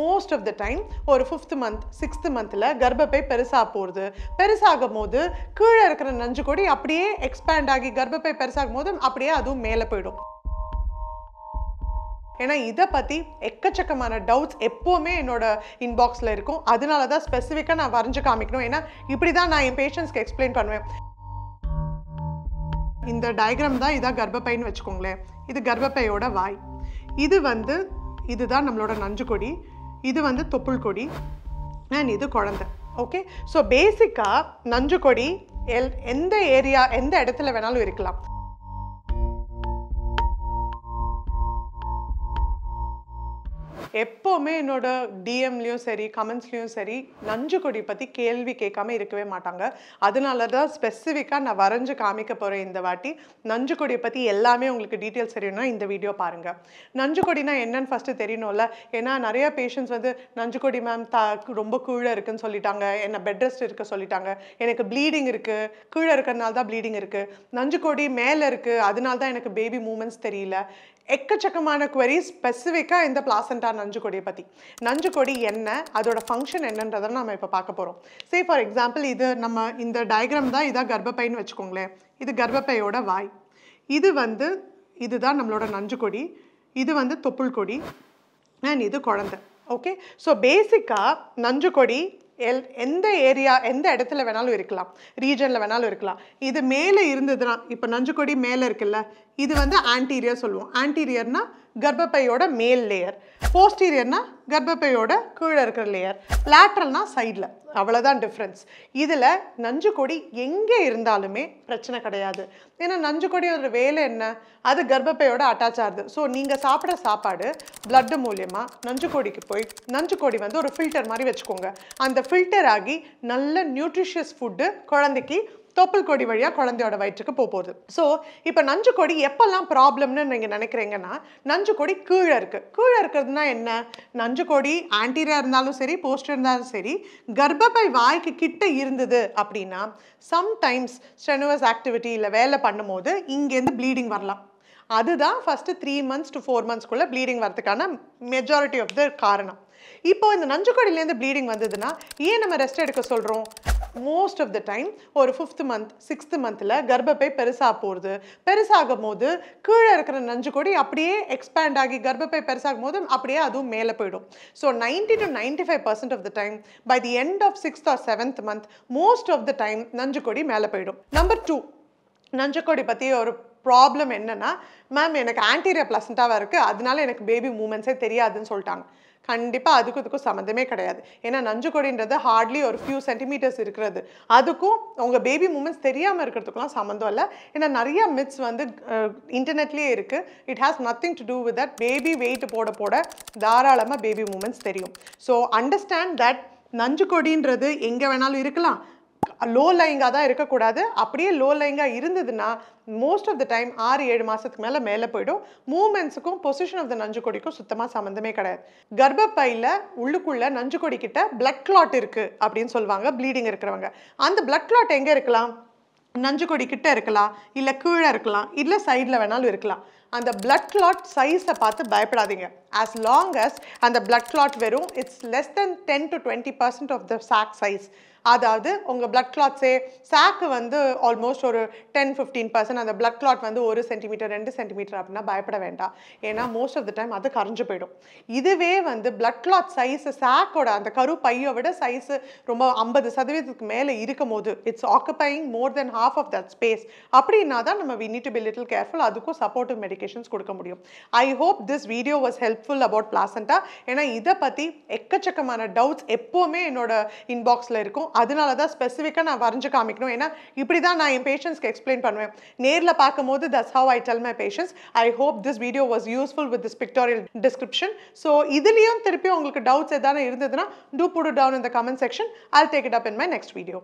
most of the time ஒரு fifth month sixth மந்தில் கர்ப்பப்பை பெருசாக போகிறது பெருசாகும் போது கீழே இருக்கிற நஞ்சு கொடி அப்படியே எக்ஸ்பேண்ட் ஆகி கர்ப்பப்பை பெருசாகும் போது அப்படியே அதுவும் மேலே போயிடும் ஏன்னா இதை பற்றி எக்கச்சக்கமான டவுட்ஸ் எப்போவுமே என்னோட இன்பாக்ஸில் இருக்கும் அதனால தான் ஸ்பெசிஃபிக்காக நான் வரைஞ்சு காமிக்கணும் ஏன்னா இப்படி தான் நான் என் பேஷண்ட்ஸ்க்கு எக்ஸ்பிளைன் பண்ணுவேன் இந்த டயக்ராம் தான் இதான் கர்ப்பப்பைன்னு வச்சுக்கோங்களேன் இது கர்ப்பப்பையோட வாய் இது வந்து இதுதான் நம்மளோட நஞ்சு கொடி இது வந்து தொப்புள் கொடி அண்ட் இது குழந்தை ஓகே ஸோ பேசிக்காக நஞ்சு கொடி எல் எந்த ஏரியா எந்த இடத்துல வேணாலும் இருக்கலாம் எப்போவுமே என்னோட டிஎம்லேயும் சரி கமெண்ட்ஸ்லேயும் சரி நஞ்சு கொடி பற்றி கேள்வி கேட்காம இருக்கவே மாட்டாங்க அதனால தான் ஸ்பெசிஃபிக்காக நான் வரைஞ்சு காமிக்க போகிறேன் இந்த வாட்டி நஞ்சு கொடியை பற்றி எல்லாமே உங்களுக்கு டீட்டெயில்ஸ் தெரியணும்னா இந்த வீடியோ பாருங்கள் நஞ்சு கொடினா என்னன்னு ஃபஸ்ட்டு தெரியணும்ல ஏன்னா நிறைய பேஷண்ட்ஸ் வந்து நஞ்சு கொடி மேம் த ரொம்ப கீழே இருக்குன்னு சொல்லிட்டாங்க என்னை பெட் ரெஸ்ட் இருக்க சொல்லிட்டாங்க எனக்கு ப்ளீடிங் இருக்குது கீழே இருக்கிறனால தான் ப்ளீடிங் இருக்குது நஞ்சு கொடி மேலே இருக்குது அதனால தான் எனக்கு பேபி மூமெண்ட்ஸ் தெரியல எக்கச்சக்கமான குவரிஸ் ஸ்பெசிஃபிக்காக இந்த பிளாசண்டா நஞ்சு கொடியை பற்றி நஞ்சு கொடி என்ன அதோட ஃபங்க்ஷன் என்னன்றதை நம்ம இப்போ பார்க்க போகிறோம் சே ஃபார் எக்ஸாம்பிள் இது நம்ம இந்த டயக்ராம் தான் இதாக கர்ப்பப்பைன்னு வச்சுக்கோங்களேன் இது கர்ப்பப்பையோட வாய் இது வந்து இதுதான் நம்மளோட நஞ்சு கொடி இது வந்து தொப்புள் கொடி அண்ட் இது குழந்தை ஓகே ஸோ பேசிக்காக நஞ்சு கொடி எல் எந்த ஏரியா எந்த இடத்துல வேணாலும் இருக்கலாம் ரீஜனில் வேணாலும் இருக்கலாம் இது மேலே இருந்ததுன்னா இப்போ நஞ்சுக்கொடி மேலே இருக்குல்ல இது வந்து ஆன்டீரியர் சொல்லுவோம் ஆன்டீரியர்னால் கர்ப்பப்பையோட மேல் லேயர் போஸ்டீரியர்னா கர்ப்பப்பையோட கீழே இருக்கிற லேயர் லேட்ரல்னா சைடில் அவ்வளோதான் டிஃப்ரென்ஸ் இதில் நஞ்சு கொடி எங்கே இருந்தாலுமே பிரச்சனை கிடையாது ஏன்னா நஞ்சு வேலை என்ன அது கர்ப்பப்பையோட அட்டாச் ஆகுது ஸோ நீங்கள் சாப்பிட்ற சாப்பாடு பிளட்டு மூலியமாக நஞ்சு கொடிக்கு போய் நஞ்சு கொடி வந்து ஒரு ஃபில்டர் மாதிரி வச்சுக்கோங்க அந்த ஃபில்டர் ஆகி நல்ல நியூட்ரிஷியஸ் ஃபுட்டு குழந்தைக்கு தொப்புள் கொடி வழியாக குழந்தையோட வயிற்றுக்கு போக போகுது ஸோ இப்போ நஞ்சு கொடி எப்போல்லாம் ப்ராப்ளம்னு நீங்கள் நினைக்கிறீங்கன்னா நஞ்சு கொடி கீழே இருக்குது கீழே இருக்கிறதுனா என்ன நஞ்சு கொடி ஆன்டீரியா இருந்தாலும் சரி போஸ்டர் இருந்தாலும் சரி கர்ப்பப்பை வாய்க்கு கிட்ட இருந்தது அப்படின்னா சம்டைம்ஸ் ஸ்ட்ரெனுவஸ் ஆக்டிவிட்டி இல்லை வேலை பண்ணும்போது இங்கேருந்து ப்ளீடிங் வரலாம் அதுதான் first three months to four மந்த்ஸ்க்குள்ளே ப்ளீடிங் வரதுக்கான மெஜாரிட்டி ஆஃப் த காரணம் இப்போ இந்த கொடியிலேருந்து ப்ளீடிங் வந்ததுன்னா ஏன் நம்ம ரெஸ்ட் எடுக்க சொல்கிறோம் மோஸ்ட் ஆஃப் த டைம் ஒரு ஃபிஃப்த் மந்த் சிக்ஸ்த் மந்தில் கர்ப்பப்பை பெருசாக போகிறது பெருசாகும் போது கீழே இருக்கிற நஞ்சு கொடி அப்படியே எக்ஸ்பேண்ட் ஆகி கர்ப்பப்பை பெருசாகும் போது அப்படியே அதுவும் மேலே போயிடும் so ninety to ninety five percent of the time by the end of sixth or seventh month most of the time நஞ்சு கொடி மேலே போயிடும் நம்பர் டூ கொடி பற்றி ஒரு ப்ராப்ளம் என்னென்னா மேம் எனக்கு ஆன்டீரியர் பிளசண்ட்டாக இருக்குது அதனால எனக்கு பேபி மூமெண்ட்ஸே தெரியாதுன்னு சொல்லிட்டாங்க கண்டிப்பாக அதுக்கும் இதுக்கும் சம்மந்தமே கிடையாது ஏன்னா நஞ்சு கொடின்றது ஹார்ட்லி ஒரு ஃபியூ சென்டிமீட்டர்ஸ் இருக்கிறது அதுக்கும் உங்கள் பேபி மூமெண்ட்ஸ் தெரியாமல் இருக்கிறதுக்குலாம் சம்மந்தம் இல்லை ஏன்னா நிறைய மிட்ஸ் வந்து இன்டர்நெட்லேயே இருக்குது it has nothing to do with that baby weight போட போட தாராளமாக பேபி மூமெண்ட்ஸ் தெரியும் ஸோ அண்டர்ஸ்டாண்ட் தட் நஞ்சு கொடின்றது எங்கே வேணாலும் இருக்கலாம் லோ லைங்காக தான் இருக்கக்கூடாது அப்படியே லோ லைங்காக இருந்ததுன்னா மோஸ்ட் ஆஃப் த டைம் ஆறு ஏழு மாதத்துக்கு மேலே மேலே போயிடும் மூமெண்ட்ஸுக்கும் பொசிஷன் ஆஃப் த நஞ்சு கொடிக்கும் சுத்தமாக சம்மந்தமே கிடையாது கர்ப்பப்பையில் உள்ளுக்குள்ளே நஞ்சு கொடிக்கிட்ட பிளட் கிளாட் இருக்குது அப்படின்னு சொல்லுவாங்க ப்ளீடிங் இருக்கிறவங்க அந்த பிளட் கிளாட் எங்கே இருக்கலாம் நஞ்சு கொடி கிட்டே இருக்கலாம் இல்லை கீழே இருக்கலாம் இல்லை சைடில் வேணாலும் இருக்கலாம் அந்த பிளட் கிளாட் சைஸை பார்த்து பயப்படாதீங்க ஆஸ் லாங் அஸ் அந்த பிளட் கிளாட் வெறும் it's less than ten to twenty percent of the sac size அதாவது உங்கள் பிளட் கிளாத்ஸே சாக்கு வந்து ஆல்மோஸ்ட் ஒரு டென் ஃபிஃப்டீன் பர்சன்ட் அந்த பிளட் கிளாட் வந்து ஒரு சென்டிமீட்டர் ரெண்டு சென்டிமீட்டர் அப்படின்னா பயப்பட வேண்டாம் ஏன்னா மோஸ்ட் ஆஃப் த டைம் அது கரைஞ்சு போயிடும் இதுவே வந்து பிளட் கிளாத் சைஸ் சாக்கோட அந்த கரு பையை விட சைஸ் ரொம்ப ஐம்பது சதவீதத்துக்கு மேலே இருக்கும் போது it's occupying more than half of that space அப்படின்னா தான் நம்ம we need to be little careful அதுக்கும் சப்போர்ட்டிவ் மெடிக்கேஷன்ஸ் கொடுக்க முடியும் I hope this video was helpful about placenta ஏன்னா இதை பற்றி எக்கச்சக்கமான டவுட்ஸ் எப்போவுமே என்னோட இன்பாக்ஸில் இருக்கும் அதனால தான் ஸ்பெசிஃபிக்காக நான் வரைஞ்சு காமிக்கணும் ஏன்னா இப்படி தான் நான் என் பேஷண்ட்ஸ்க்கு எக்ஸ்பிளைன் பண்ணுவேன் நேரில் பார்க்கும்போது thus how I tell my patients I hope this video was useful with this pictorial description so இதுலேயும் திருப்பி உங்களுக்கு டவுட்ஸ் எதாவது இருந்ததுன்னா டூ புடு டவுன் இந்த comment section I take it up in my next video